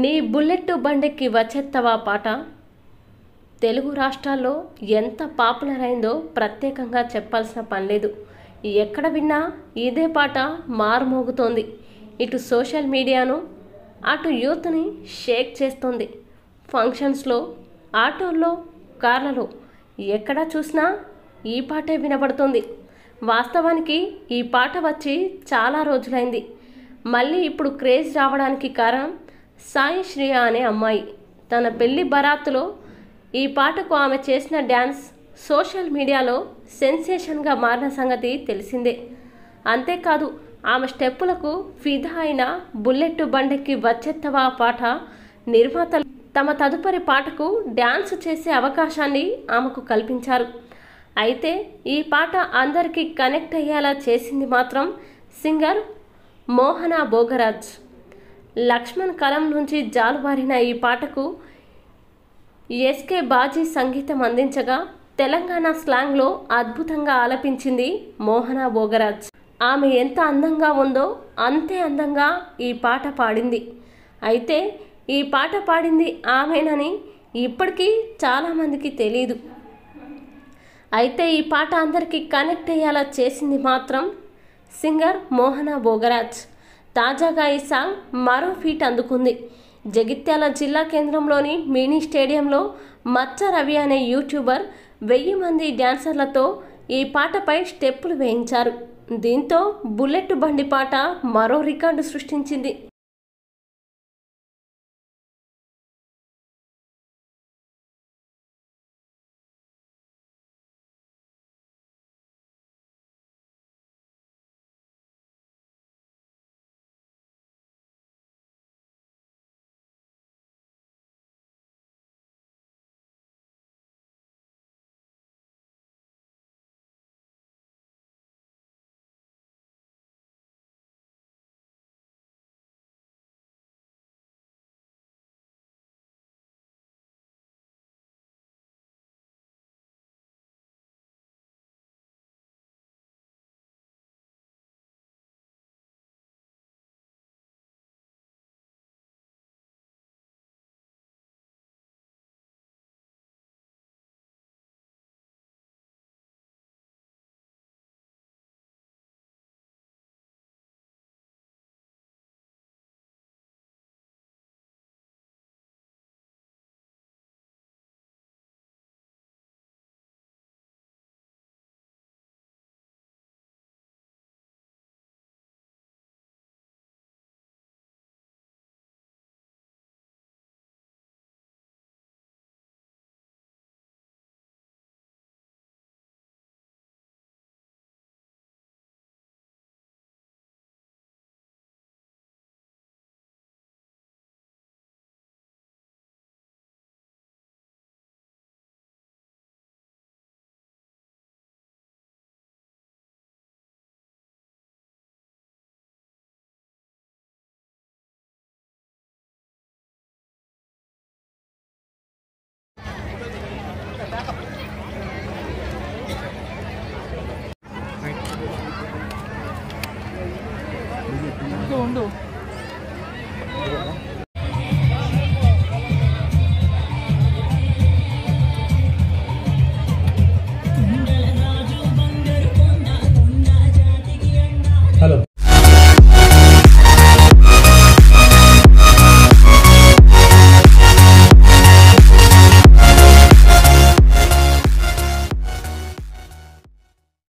నీ బుల్లెట్టు బండెక్కి వచ్చేత్తవా పాట తెలుగు రాష్ట్రాల్లో ఎంత పాపులర్ అయిందో ప్రత్యేకంగా చెప్పాల్సిన పని లేదు ఎక్కడ విన్నా ఇదే పాట మారుమోగుతోంది ఇటు సోషల్ మీడియాను అటు యూత్ని షేక్ చేస్తుంది ఫంక్షన్స్లో ఆటోల్లో కార్లలో ఎక్కడ చూసినా ఈ పాటే వినబడుతుంది వాస్తవానికి ఈ పాట వచ్చి చాలా రోజులైంది మళ్ళీ ఇప్పుడు క్రేజ్ రావడానికి కారణం సాయి శ్రేయ అనే అమ్మాయి తన పెళ్లి బరాత్లో ఈ పాటకు ఆమె చేసిన డ్యాన్స్ సోషల్ మీడియాలో సెన్సేషన్గా మారిన సంగతి తెలిసిందే అంతేకాదు ఆమె స్టెప్పులకు ఫిదా అయిన బుల్లెట్ బండెక్కి వచ్చెత్తవా పాట నిర్మాతలు తమ తదుపరి పాటకు డ్యాన్స్ చేసే అవకాశాన్ని ఆమెకు కల్పించారు అయితే ఈ పాట అందరికీ కనెక్ట్ అయ్యేలా చేసింది మాత్రం సింగర్ మోహనా భోగరాజ్ లక్ష్మణ్ కలం నుంచి జాలుబారిన ఈ పాటకు ఎస్కే బాజీ సంగీతం అందించగా తెలంగాణ స్లాంగ్లో అద్భుతంగా ఆలపించింది మోహన భోగరాజ్ ఆమె ఎంత అందంగా ఉందో అంతే అందంగా ఈ పాట పాడింది అయితే ఈ పాట పాడింది ఆమెనని ఇప్పటికీ చాలామందికి తెలియదు అయితే ఈ పాట అందరికీ కనెక్ట్ అయ్యేలా చేసింది మాత్రం సింగర్ మోహన భోగరాజ్ తాజాగా ఈ సాంగ్ మరో ఫీట్ అందుకుంది జగిత్యాల జిల్లా కేంద్రంలోని మినీ స్టేడియంలో మచ్చ రవి అనే యూట్యూబర్ వెయ్యి మంది డ్యాన్సర్లతో ఈ పాటపై స్టెప్పులు వేయించారు దీంతో బుల్లెట్ బండి పాట మరో రికార్డు సృష్టించింది